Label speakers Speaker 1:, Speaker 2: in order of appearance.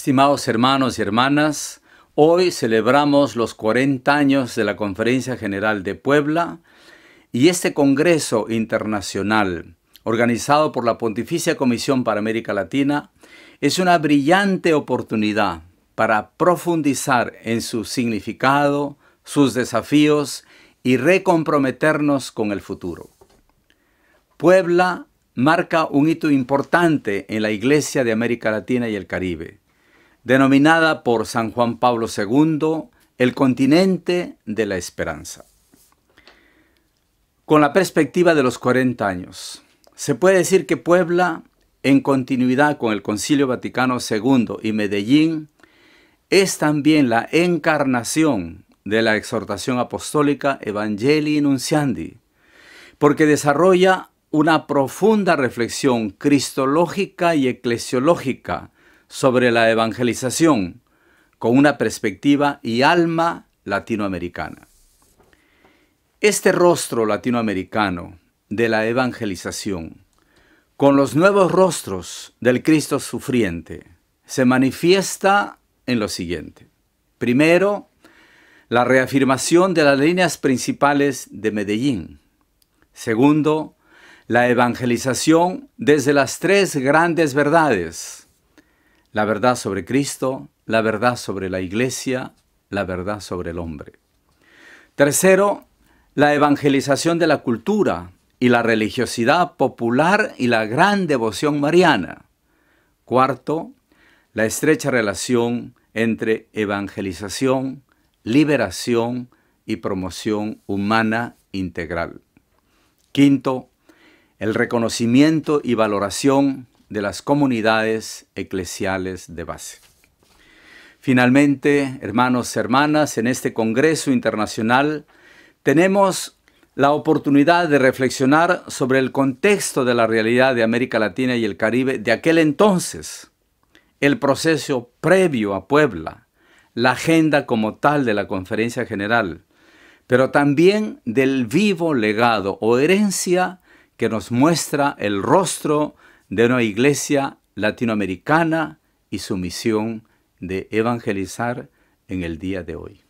Speaker 1: Estimados hermanos y hermanas, hoy celebramos los 40 años de la Conferencia General de Puebla y este Congreso Internacional, organizado por la Pontificia Comisión para América Latina, es una brillante oportunidad para profundizar en su significado, sus desafíos y recomprometernos con el futuro. Puebla marca un hito importante en la Iglesia de América Latina y el Caribe denominada por San Juan Pablo II el continente de la esperanza. Con la perspectiva de los 40 años, se puede decir que Puebla, en continuidad con el Concilio Vaticano II y Medellín, es también la encarnación de la exhortación apostólica Evangelii Nunciandi, porque desarrolla una profunda reflexión cristológica y eclesiológica sobre la evangelización con una perspectiva y alma latinoamericana. Este rostro latinoamericano de la evangelización, con los nuevos rostros del Cristo sufriente, se manifiesta en lo siguiente. Primero, la reafirmación de las líneas principales de Medellín. Segundo, la evangelización desde las tres grandes verdades, la verdad sobre Cristo, la verdad sobre la iglesia, la verdad sobre el hombre. Tercero, la evangelización de la cultura y la religiosidad popular y la gran devoción mariana. Cuarto, la estrecha relación entre evangelización, liberación y promoción humana integral. Quinto, el reconocimiento y valoración de las comunidades eclesiales de base. Finalmente, hermanos, y hermanas, en este Congreso Internacional tenemos la oportunidad de reflexionar sobre el contexto de la realidad de América Latina y el Caribe de aquel entonces, el proceso previo a Puebla, la agenda como tal de la Conferencia General, pero también del vivo legado o herencia que nos muestra el rostro de una iglesia latinoamericana y su misión de evangelizar en el día de hoy.